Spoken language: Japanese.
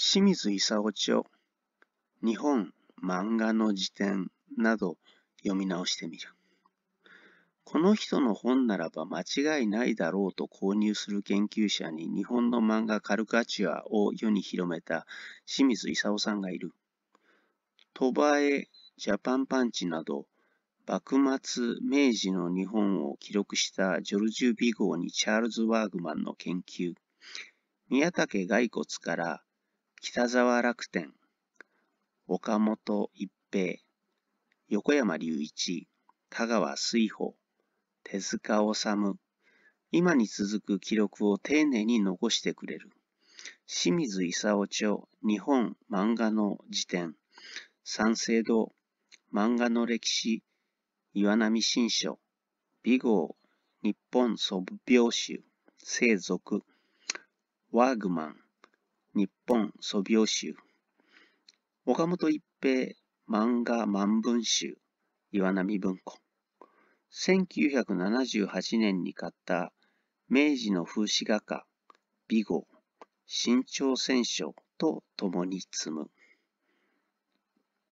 清水夫著日本漫画の辞典など読み直してみる。この人の本ならば間違いないだろうと購入する研究者に日本の漫画カルカチュアを世に広めた清水夫さんがいる。鳥羽へジャパンパンチなど幕末明治の日本を記録したジョルジュ・ビゴーにチャールズ・ワーグマンの研究宮武骸骨から北沢楽天、岡本一平、横山隆一、香川水宝、手塚治虫、今に続く記録を丁寧に残してくれる。清水勲町日本漫画の辞典、三省堂、漫画の歴史、岩波新書、美号、日本祖母病集、生族、ワーグマン、日本素描集、岡本一平漫画万文集、岩波文庫。1978年に買った明治の風刺画家、美号、新朝戦書と共に積む。